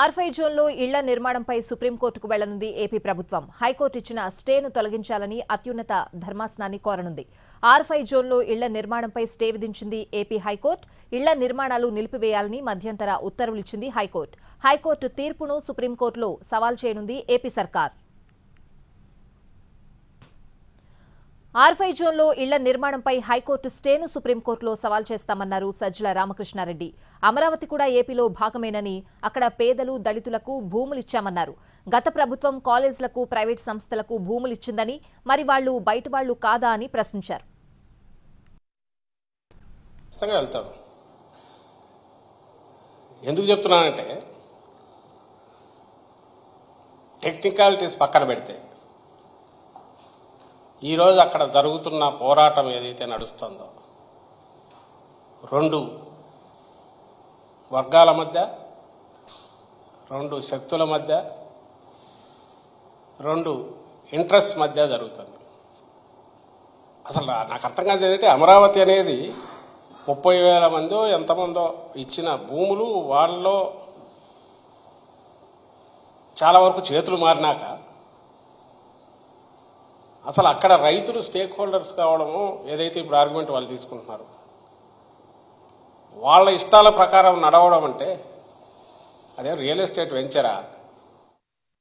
R5 జోన్లో ఇళ్ల నిర్మాణంపై సుప్రీంకోర్టుకు వెళ్లనుంది ఏపీ ప్రభుత్వం హైకోర్టు ఇచ్చిన స్టేను తొలగించాలని అత్యున్నత ధర్మాసనాన్ని కోరనుంది ఆర్ఫై జోన్లో ఇళ్ల నిర్మాణంపై స్టే విధించింది ఏపీ హైకోర్టు ఇళ్ల నిర్మాణాలు నిలిపివేయాలని మధ్యంతర ఉత్తర్వులిచ్చింది హైకోర్టు హైకోర్టు తీర్పును సుప్రీంకోర్టులో సవాల్ చేయనుంది ఏపీ సర్కార్ ఆర్ఫై జోన్లో ఇళ్ల నిర్మాణంపై హైకోర్టు స్టేను సుప్రీంకోర్టులో సవాల్ చేస్తామన్నారు సజ్జల రామకృష్ణారెడ్డి అమరావతి కూడా ఏపీలో భాగమేనని అక్కడ పేదలు దళితులకు భూములిచ్చామన్నారు గత ప్రభుత్వం కాలేజీలకు ప్రైవేట్ సంస్థలకు భూములిచ్చిందని మరి వాళ్లు బయట వాళ్లు కాదా అని ప్రశ్నించారు టెక్నికాలిటీస్ పక్కన పెడితే ఈరోజు అక్కడ జరుగుతున్న పోరాటం ఏదైతే నడుస్తుందో రెండు వర్గాల మధ్య రెండు శక్తుల మధ్య రెండు ఇంట్రెస్ట్ మధ్య జరుగుతుంది అసలు నాకు అర్థం కాదు ఏంటంటే అమరావతి అనేది ముప్పై వేల మందో ఎంతమందో ఇచ్చిన భూములు వాళ్ళలో చాలా వరకు చేతులు మారినాక అసలు అక్కడ రైతులు స్టేక్ హోల్డర్స్ కావడము ఏదైతే ఇప్పుడు ఆర్గ్యుమెంట్ వాళ్ళు తీసుకుంటున్నారు వాళ్ళ ఇష్టాల ప్రకారం నడవడం అంటే అదే రియల్ ఎస్టేట్ వెంచరా